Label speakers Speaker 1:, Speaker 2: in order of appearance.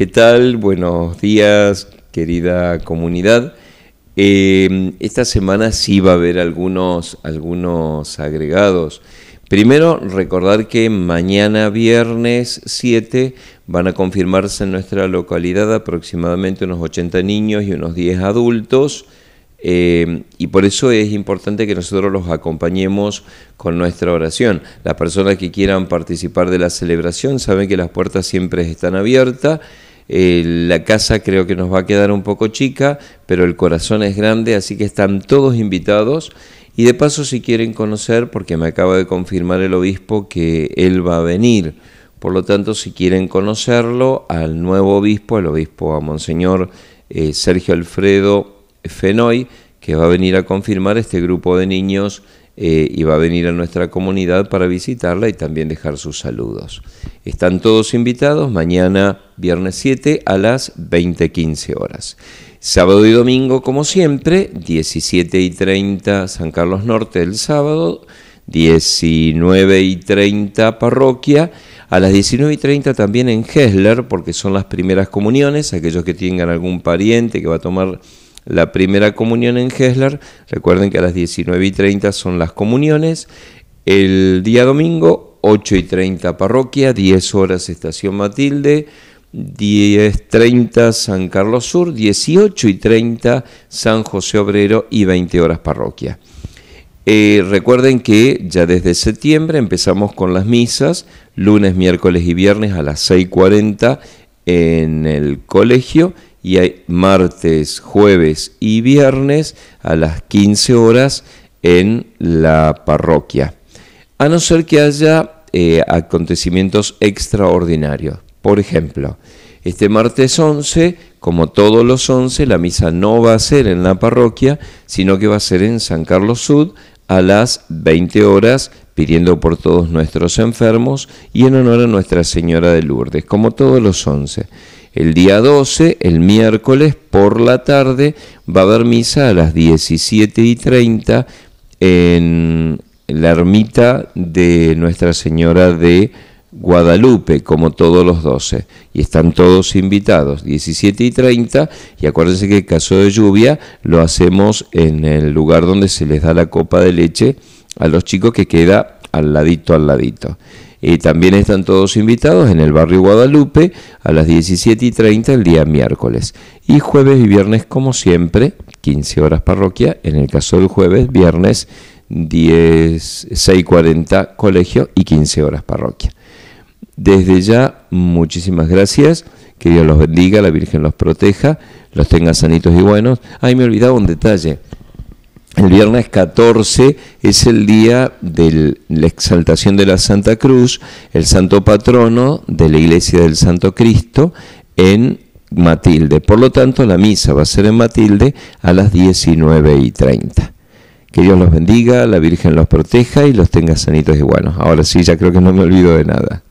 Speaker 1: ¿Qué tal? Buenos días, querida comunidad. Eh, esta semana sí va a haber algunos, algunos agregados. Primero, recordar que mañana viernes 7 van a confirmarse en nuestra localidad aproximadamente unos 80 niños y unos 10 adultos. Eh, y por eso es importante que nosotros los acompañemos con nuestra oración. Las personas que quieran participar de la celebración saben que las puertas siempre están abiertas eh, la casa creo que nos va a quedar un poco chica, pero el corazón es grande, así que están todos invitados. Y de paso, si quieren conocer, porque me acaba de confirmar el obispo que él va a venir. Por lo tanto, si quieren conocerlo, al nuevo obispo, el obispo a Monseñor eh, Sergio Alfredo Fenoy, que va a venir a confirmar este grupo de niños eh, y va a venir a nuestra comunidad para visitarla y también dejar sus saludos. Están todos invitados mañana, viernes 7, a las 20.15 horas. Sábado y domingo, como siempre, 17 y 30 San Carlos Norte el sábado, 19 y 30 Parroquia. A las 19 y 30 también en Hessler, porque son las primeras comuniones, aquellos que tengan algún pariente que va a tomar la primera comunión en Gessler, Recuerden que a las 19 y 30 son las comuniones. El día domingo, 8 y 30 parroquia, 10 horas Estación Matilde. 10.30 San Carlos Sur, 18 y 30 San José Obrero y 20 horas parroquia. Eh, recuerden que ya desde septiembre empezamos con las misas, lunes, miércoles y viernes a las 6.40 en el colegio y hay martes, jueves y viernes a las 15 horas en la parroquia, a no ser que haya eh, acontecimientos extraordinarios. Por ejemplo, este martes 11, como todos los 11, la misa no va a ser en la parroquia, sino que va a ser en San Carlos Sud a las 20 horas, pidiendo por todos nuestros enfermos y en honor a Nuestra Señora de Lourdes, como todos los 11. El día 12, el miércoles por la tarde, va a haber misa a las 17 y 30 en la ermita de Nuestra Señora de Guadalupe, como todos los 12. Y están todos invitados, 17 y 30. Y acuérdense que en caso de lluvia lo hacemos en el lugar donde se les da la copa de leche a los chicos que queda al ladito, al ladito. Y eh, también están todos invitados en el barrio Guadalupe a las 17 y 30 el día miércoles. Y jueves y viernes, como siempre, 15 horas parroquia. En el caso del jueves, viernes, 10, 6.40 colegio y 15 horas parroquia. Desde ya, muchísimas gracias. Que Dios los bendiga, la Virgen los proteja, los tenga sanitos y buenos. Ay, me olvidado un detalle el viernes 14 es el día de la exaltación de la Santa Cruz, el santo patrono de la iglesia del Santo Cristo en Matilde. Por lo tanto, la misa va a ser en Matilde a las 19 y 30. Que Dios los bendiga, la Virgen los proteja y los tenga sanitos y buenos. Ahora sí, ya creo que no me olvido de nada.